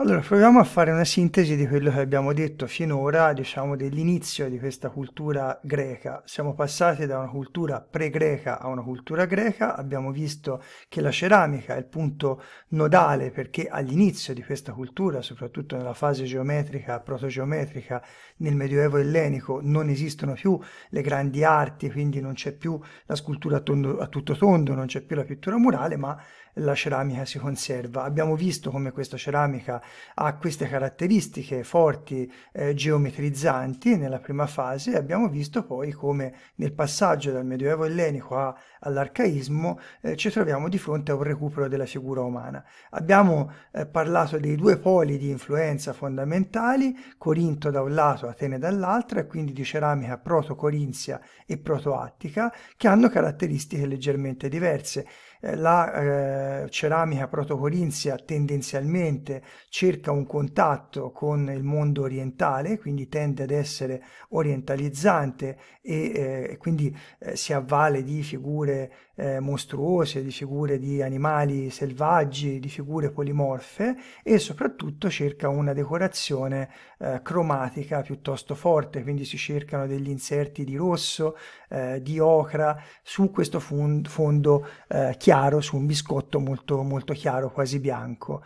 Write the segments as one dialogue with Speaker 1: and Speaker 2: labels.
Speaker 1: Allora, proviamo a fare una sintesi di quello che abbiamo detto finora, diciamo dell'inizio di questa cultura greca. Siamo passati da una cultura pre-greca a una cultura greca, abbiamo visto che la ceramica è il punto nodale perché all'inizio di questa cultura, soprattutto nella fase geometrica, protogeometrica, nel Medioevo ellenico non esistono più le grandi arti, quindi non c'è più la scultura a, tondo, a tutto tondo, non c'è più la pittura murale, ma la ceramica si conserva. Abbiamo visto come questa ceramica ha queste caratteristiche forti eh, geometrizzanti nella prima fase e abbiamo visto poi come nel passaggio dal Medioevo ellenico a, all'arcaismo eh, ci troviamo di fronte a un recupero della figura umana. Abbiamo eh, parlato dei due poli di influenza fondamentali, Corinto da un lato, Atene dall'altro, e quindi di ceramica proto-corinzia e proto-attica, che hanno caratteristiche leggermente diverse. Eh, la eh, ceramica proto-corinzia tendenzialmente cerca un contatto con il mondo orientale, quindi tende ad essere orientalizzante e eh, quindi eh, si avvale di figure eh, mostruose, di figure di animali selvaggi, di figure polimorfe e soprattutto cerca una decorazione eh, cromatica piuttosto forte, quindi si cercano degli inserti di rosso, eh, di ocra su questo fondo eh, chiaro, su un biscotto molto, molto chiaro, quasi bianco.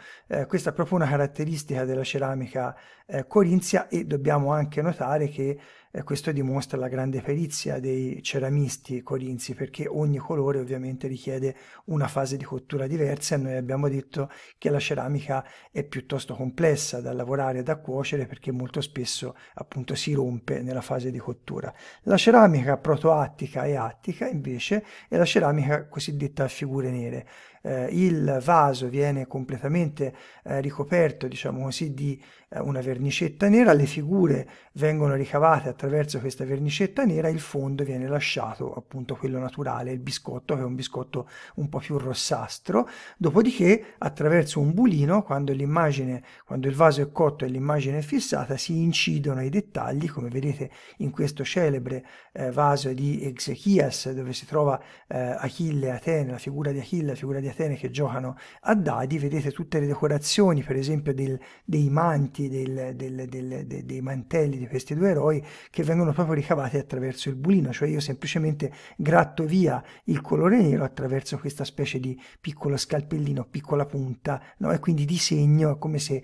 Speaker 1: questa è proprio una caratteristica della ceramica eh, corinzia e dobbiamo anche notare che eh, questo dimostra la grande perizia dei ceramisti corinzi perché ogni colore ovviamente richiede una fase di cottura diversa e noi abbiamo detto che la ceramica è piuttosto complessa da lavorare e da cuocere perché molto spesso appunto si rompe nella fase di cottura. La ceramica protoattica e attica invece è la ceramica cosiddetta a figure nere. Eh, il vaso viene completamente eh, ricoperto diciamo così di eh, una vernicetta nera, le figure vengono ricavate attraverso attraverso questa vernicetta nera il fondo viene lasciato appunto quello naturale, il biscotto che è un biscotto un po' più rossastro, dopodiché attraverso un bulino quando l'immagine, quando il vaso è cotto e l'immagine è fissata si incidono i dettagli come vedete in questo celebre eh, vaso di Exechias dove si trova eh, Achille e Atene, la figura di Achille e la figura di Atene che giocano a dadi, vedete tutte le decorazioni per esempio del, dei manti, del, del, dei mantelli di questi due eroi che vengono proprio ricavati attraverso il bulino, cioè io semplicemente gratto via il colore nero attraverso questa specie di piccolo scalpellino, piccola punta, no? e quindi disegno come se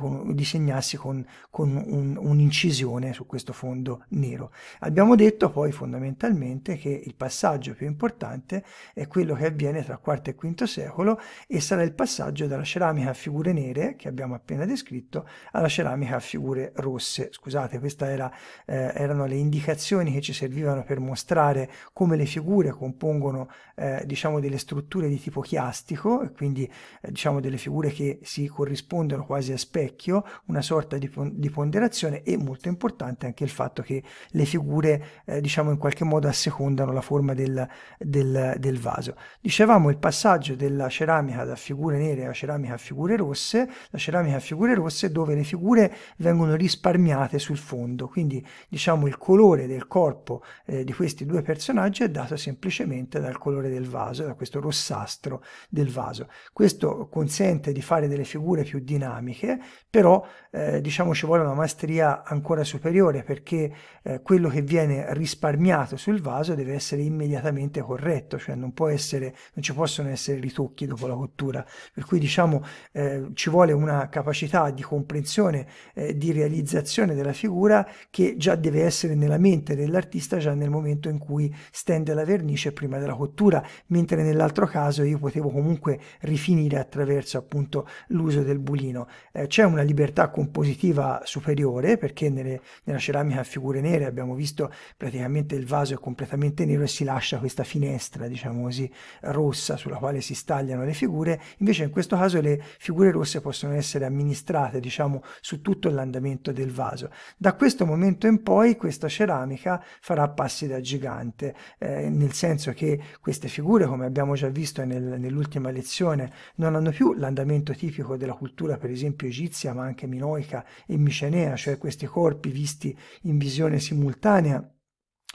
Speaker 1: con, disegnassi con, con un'incisione su questo fondo nero. Abbiamo detto poi fondamentalmente che il passaggio più importante è quello che avviene tra IV e V secolo e sarà il passaggio dalla ceramica a figure nere, che abbiamo appena descritto, alla ceramica a figure rosse. Scusate, questa era eh, eh, erano le indicazioni che ci servivano per mostrare come le figure compongono eh, diciamo delle strutture di tipo chiastico e quindi eh, diciamo delle figure che si corrispondono quasi a specchio, una sorta di, di ponderazione e molto importante anche il fatto che le figure eh, diciamo in qualche modo assecondano la forma del, del, del vaso. Dicevamo il passaggio della ceramica da figure nere a ceramica a figure rosse, la ceramica a figure rosse dove le figure vengono risparmiate sul fondo, quindi diciamo il colore del corpo eh, di questi due personaggi è dato semplicemente dal colore del vaso, da questo rossastro del vaso. Questo consente di fare delle figure più dinamiche, però eh, diciamo ci vuole una maestria ancora superiore perché eh, quello che viene risparmiato sul vaso deve essere immediatamente corretto, cioè non, essere, non ci possono essere ritocchi dopo la cottura, per cui diciamo eh, ci vuole una capacità di comprensione, eh, di realizzazione della figura che già già deve essere nella mente dell'artista già nel momento in cui stende la vernice prima della cottura, mentre nell'altro caso io potevo comunque rifinire attraverso appunto l'uso del bulino. Eh, c'è una libertà compositiva superiore perché nelle, nella ceramica a figure nere abbiamo visto praticamente il vaso è completamente nero e si lascia questa finestra, diciamo così, rossa sulla quale si stagliano le figure, invece in questo caso le figure rosse possono essere amministrate, diciamo, su tutto l'andamento del vaso. Da questo momento in in poi questa ceramica farà passi da gigante, eh, nel senso che queste figure, come abbiamo già visto nel, nell'ultima lezione, non hanno più l'andamento tipico della cultura, per esempio egizia, ma anche minoica e micenea, cioè questi corpi visti in visione simultanea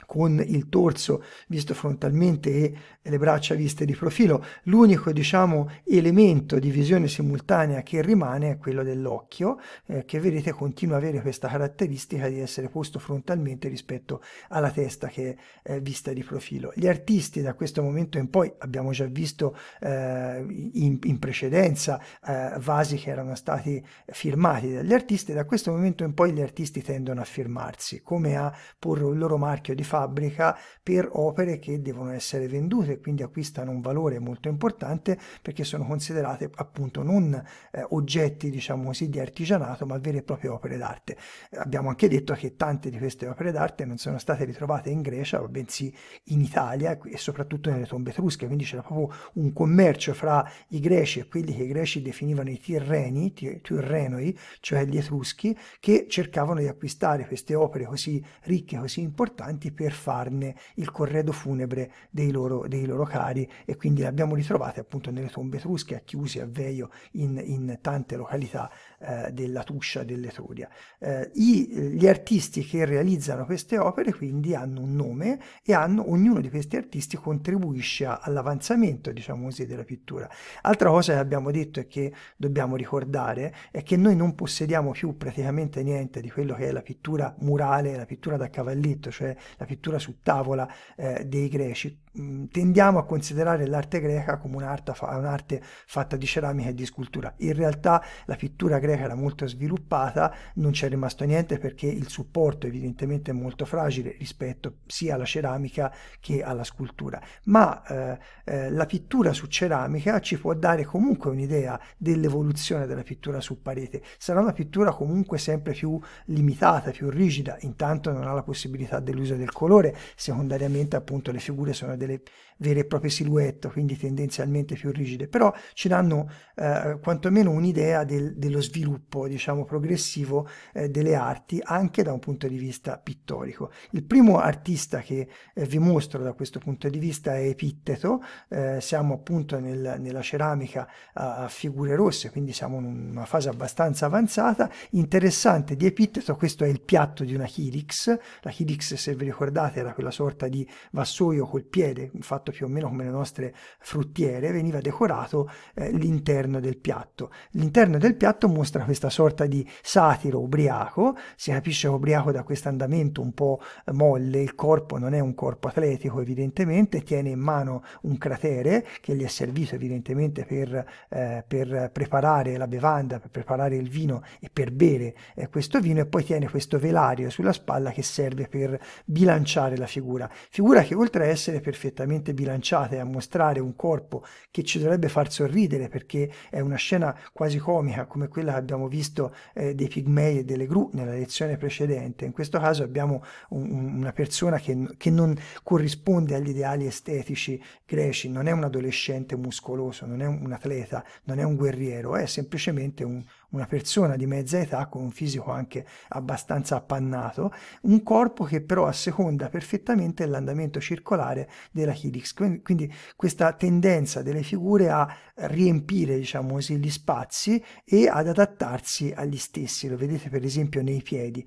Speaker 1: con il torso visto frontalmente e le braccia viste di profilo. L'unico diciamo, elemento di visione simultanea che rimane è quello dell'occhio, eh, che vedete continua ad avere questa caratteristica di essere posto frontalmente rispetto alla testa che è vista di profilo. Gli artisti da questo momento in poi abbiamo già visto eh, in, in, precedenza eh, vasi che erano stati firmati dagli artisti, da questo momento in poi gli artisti tendono a firmarsi, come a porre un loro marchio di fabbrica per opere che devono essere vendute, e quindi acquistano un valore molto importante perché sono considerate appunto non eh, oggetti, diciamo così, di artigianato, ma vere e proprie opere d'arte. Eh, abbiamo anche detto che tante di queste opere d'arte non sono state ritrovate in Grecia, bensì in Italia e soprattutto nelle tombe etrusche, quindi c'era proprio un commercio fra i greci e quelli che i greci definivano i tirreni, tirrenoi, cioè gli etruschi, che cercavano di acquistare queste opere così ricche, così importanti per farne il corredo funebre dei loro, dei loro cari e quindi le abbiamo ritrovate appunto nelle tombe etrusche a Chiusi, a Veio, in, in tante località eh, della Tuscia dell'Etruria. Eh, i, gli artisti che realizzano queste opere quindi hanno un nome e hanno, ognuno di questi artisti contribuisce all'avanzamento diciamo così, della pittura. Altra cosa che abbiamo detto e che dobbiamo ricordare è che noi non possediamo più praticamente niente di quello che è la pittura murale, la pittura da cavalletto, cioè la pittura su tavola eh, dei greci Mm, tendiamo a considerare l'arte greca come un'arte, un'arte, fatta di ceramica e di scultura. In realtà la pittura greca era molto sviluppata, non c'è rimasto niente perché il supporto evidentemente è molto fragile rispetto sia alla ceramica che alla scultura. Ma eh, eh, la pittura su ceramica ci può dare comunque un'idea dell'evoluzione della pittura su parete. Sarà una pittura comunque sempre più limitata, più rigida, intanto non ha la possibilità dell'uso del colore, secondariamente appunto le figure sono delle les vere e proprie silhouette, quindi tendenzialmente più rigide, però ci danno eh, quantomeno un'idea del, dello sviluppo, diciamo, progressivo eh, delle arti anche da un punto di vista pittorico. Il primo artista che eh, vi mostro da questo punto di vista è Epitteto, eh, siamo appunto nel, nella ceramica a, a, figure rosse, quindi siamo in una fase abbastanza avanzata. Interessante di Epitteto, questo è il piatto di una Hilix, la Hilix se vi ricordate era quella sorta di vassoio col piede fatto fatto più o meno come le nostre fruttiere, veniva decorato eh, l'interno del piatto. L'interno del piatto mostra questa sorta di satiro ubriaco, si capisce ubriaco da questo andamento un po' molle, il corpo non è un corpo atletico evidentemente, tiene in mano un cratere che gli è servito evidentemente per, eh, per preparare la bevanda, per preparare il vino e per bere eh, questo vino e poi tiene questo velario sulla spalla che serve per bilanciare la figura, figura che oltre a essere perfettamente bilanciate a mostrare un corpo che ci dovrebbe far sorridere perché è una scena quasi comica come quella che abbiamo visto eh, dei pigmei e delle gru nella lezione precedente. In questo caso abbiamo un, una persona che, che non corrisponde agli ideali estetici greci, non è un adolescente muscoloso, non è un atleta, non è un guerriero, è semplicemente un, una persona di mezza età con un fisico anche abbastanza appannato, un corpo che però asseconda perfettamente l'andamento circolare della helix. Quindi questa tendenza delle figure a riempire, diciamo così, gli spazi e ad adattarsi agli stessi, lo vedete per esempio nei piedi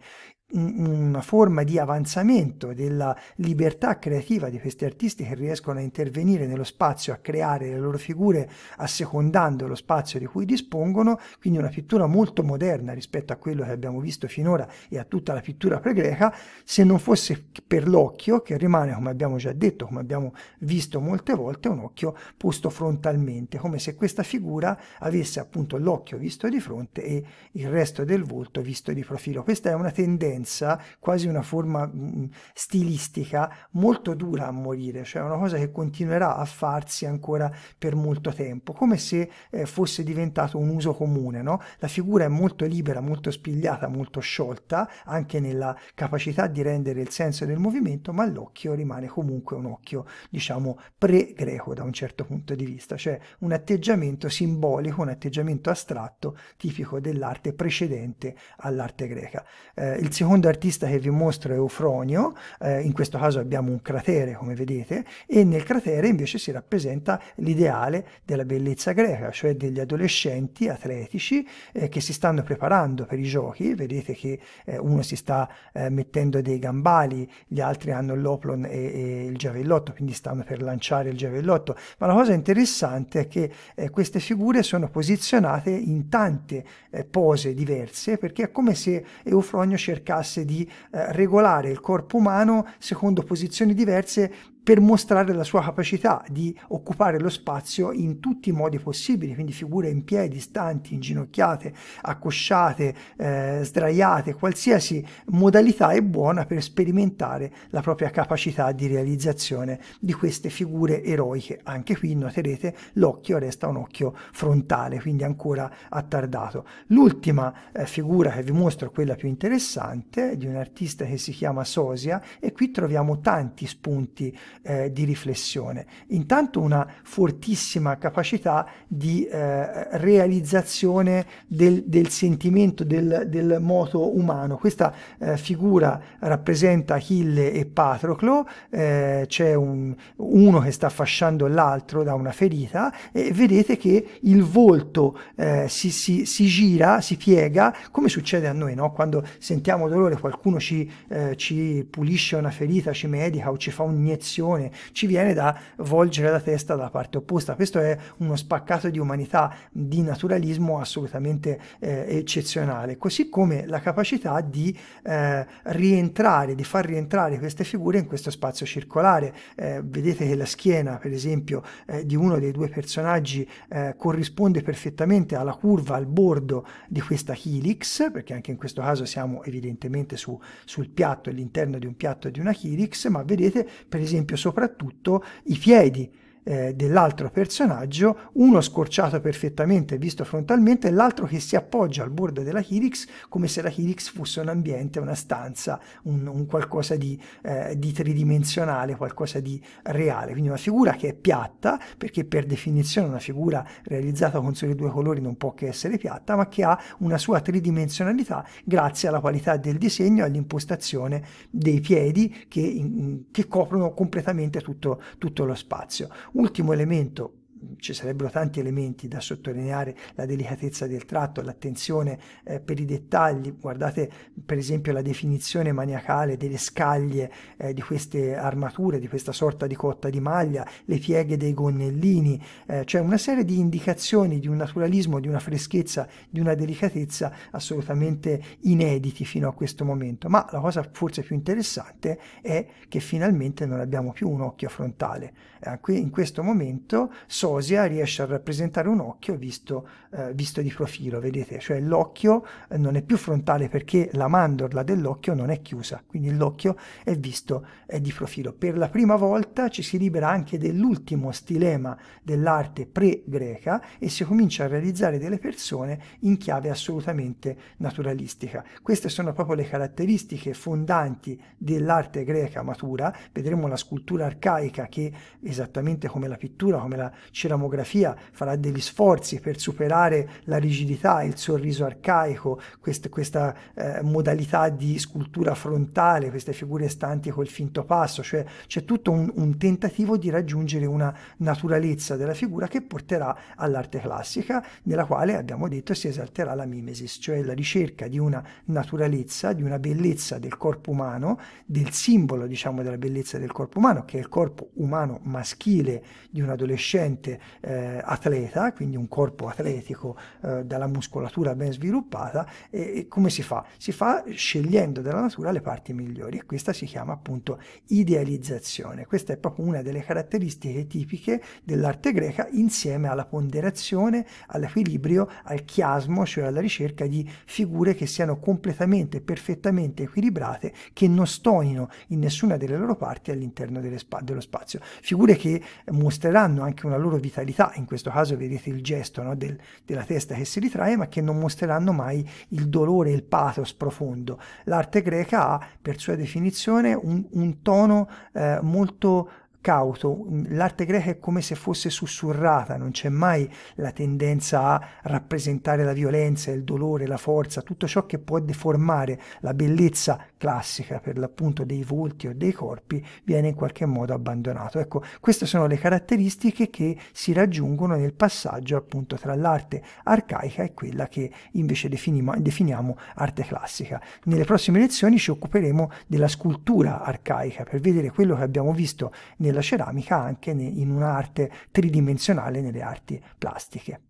Speaker 1: una forma di avanzamento della libertà creativa di questi artisti che riescono a intervenire nello spazio, a creare le loro figure assecondando lo spazio di cui dispongono, quindi una pittura molto moderna rispetto a quello che abbiamo visto finora e a tutta la pittura pregreca, se non fosse per l'occhio che rimane, come abbiamo già detto, come abbiamo visto molte volte, un occhio posto frontalmente, come se questa figura avesse appunto l'occhio visto di fronte e il resto del volto visto di profilo. Questa è una tendenza violenza, quasi una forma mm, mm, stilistica molto dura a morire, cioè una cosa che continuerà a farsi ancora per molto tempo, come se eh, fosse diventato un uso comune. No? La figura è molto libera, molto spigliata, molto sciolta, anche nella capacità di rendere il senso del movimento, ma l'occhio rimane comunque un occhio, diciamo, pre-greco da un certo punto di vista, cioè un atteggiamento simbolico, un atteggiamento astratto tipico dell'arte precedente all'arte greca. Eh, il secondo secondo artista che vi mostro è Eufronio, eh, in questo caso abbiamo un cratere come vedete e nel cratere invece si rappresenta l'ideale della bellezza greca, cioè degli adolescenti atletici eh, che si stanno preparando per i giochi, vedete che eh, uno si sta eh, mettendo dei gambali, gli altri hanno l'oplon e, e, il giavellotto, quindi stanno per lanciare il giavellotto, ma la cosa interessante è che eh, queste figure sono posizionate in tante eh, pose diverse perché è come se Eufronio cercasse cercasse di eh, regolare il corpo umano secondo posizioni diverse per mostrare la sua capacità di occupare lo spazio in tutti i modi possibili, quindi figure in piedi, stanti, inginocchiate, accosciate, eh, sdraiate, qualsiasi modalità è buona per sperimentare la propria capacità di realizzazione di queste figure eroiche. Anche qui noterete l'occhio resta un occhio frontale, quindi ancora attardato. L'ultima eh, figura che vi mostro, quella più interessante, di un artista che si chiama Sosia e qui troviamo tanti spunti eh, di riflessione. Intanto una fortissima capacità di eh, realizzazione del, del sentimento, del, del, moto umano. Questa eh, figura rappresenta Achille e Patroclo, eh, c'è un, uno che sta fasciando l'altro da una ferita e vedete che il volto eh, si, si, si, gira, si piega, come succede a noi, no? quando sentiamo dolore qualcuno ci, eh, ci pulisce una ferita, ci medica o ci fa un'iniezione passione, ci viene da volgere la testa dalla parte opposta. Questo è uno spaccato di umanità, di naturalismo assolutamente eh, eccezionale, così come la capacità di eh, rientrare, di far rientrare queste figure in questo spazio circolare. Eh, vedete che la schiena, per esempio, eh, di uno dei due personaggi eh, corrisponde perfettamente alla curva, al bordo di questa Helix, perché anche in questo caso siamo evidentemente su, sul piatto, all'interno di un piatto di una Helix, ma vedete per esempio esempio soprattutto i piedi eh, dell'altro personaggio, uno scorciato perfettamente visto frontalmente e l'altro che si appoggia al bordo della Kirix come se la Kirix fosse un ambiente, una stanza, un, un qualcosa di, eh, di, tridimensionale, qualcosa di reale. Quindi una figura che è piatta, perché per definizione una figura realizzata con soli due colori non può che essere piatta, ma che ha una sua tridimensionalità grazie alla qualità del disegno e all'impostazione dei piedi che, in, che coprono completamente tutto, tutto lo spazio. Ultimo elemento ci sarebbero tanti elementi da sottolineare, la delicatezza del tratto, l'attenzione eh, per i dettagli, guardate per esempio la definizione maniacale delle scaglie eh, di queste armature, di questa sorta di cotta di maglia, le pieghe dei gonnellini, eh, cioè una serie di indicazioni di un naturalismo, di una freschezza, di una delicatezza assolutamente inediti fino a questo momento, ma la cosa forse più interessante è che finalmente non abbiamo più un occhio frontale, eh, in questo momento sosi nausea ah, riesce a rappresentare un occhio visto, eh, visto di profilo, vedete? Cioè l'occhio eh, non è più frontale perché la mandorla dell'occhio non è chiusa, quindi l'occhio è visto eh, di profilo. Per la prima volta ci si libera anche dell'ultimo stilema dell'arte pre-greca e si comincia a realizzare delle persone in chiave assolutamente naturalistica. Queste sono proprio le caratteristiche fondanti dell'arte greca matura. Vedremo la scultura arcaica che esattamente come la pittura, come la ceramica, mammografia farà degli sforzi per superare la rigidità, il sorriso arcaico, quest- questa eh, modalità di scultura frontale, queste figure stanti col finto passo, cioè c'è tutto un, un tentativo di raggiungere una naturalezza della figura che porterà all'arte classica, nella quale abbiamo detto si esalterà la mimesis, cioè la ricerca di una naturalezza, di una bellezza del corpo umano, del simbolo diciamo della bellezza del corpo umano, che è il corpo umano maschile di un adolescente eh, atleta, quindi un corpo atletico eh, dalla muscolatura ben sviluppata, e, e, come si fa? Si fa scegliendo dalla natura le parti migliori e questa si chiama appunto idealizzazione. Questa è proprio una delle caratteristiche tipiche dell'arte greca insieme alla ponderazione, all'equilibrio, al chiasmo, cioè alla ricerca di figure che siano completamente, perfettamente equilibrate, che non stonino in nessuna delle loro parti all'interno dello spazio. Figure che mostreranno anche una loro vita mentalità, in questo caso vedete il gesto no, del, della testa che si ritrae, ma che non mostreranno mai il dolore, il pathos profondo. L'arte greca ha, per sua definizione, un, un tono eh, molto cauto, l'arte greca è come se fosse sussurrata, non c'è mai la tendenza a rappresentare la violenza, il dolore, la forza, tutto ciò che può deformare la bellezza classica per l'appunto dei volti o dei corpi viene in qualche modo abbandonato. Ecco, queste sono le caratteristiche che si raggiungono nel passaggio appunto tra l'arte arcaica e quella che invece definimo, definiamo arte classica. Nelle prossime lezioni ci occuperemo della scultura arcaica per vedere quello che abbiamo visto nel della ceramica anche in un'arte tridimensionale nelle arti plastiche.